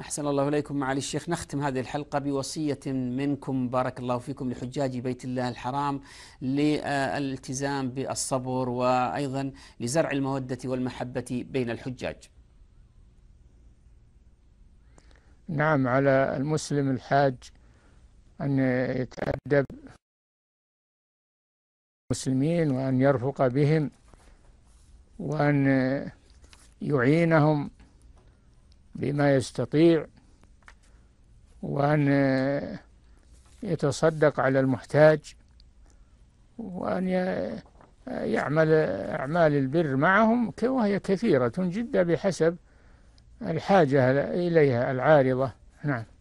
أحسن الله إليكم معالي الشيخ نختم هذه الحلقة بوصية منكم بارك الله فيكم لحجاج بيت الله الحرام للالتزام بالصبر وأيضا لزرع المودة والمحبة بين الحجاج نعم على المسلم الحاج أن يتأدب المسلمين وأن يرفق بهم وأن يعينهم بما يستطيع وأن يتصدق على المحتاج وأن يعمل أعمال البر معهم وهي كثيرة جدا بحسب الحاجة إليها العارضة نعم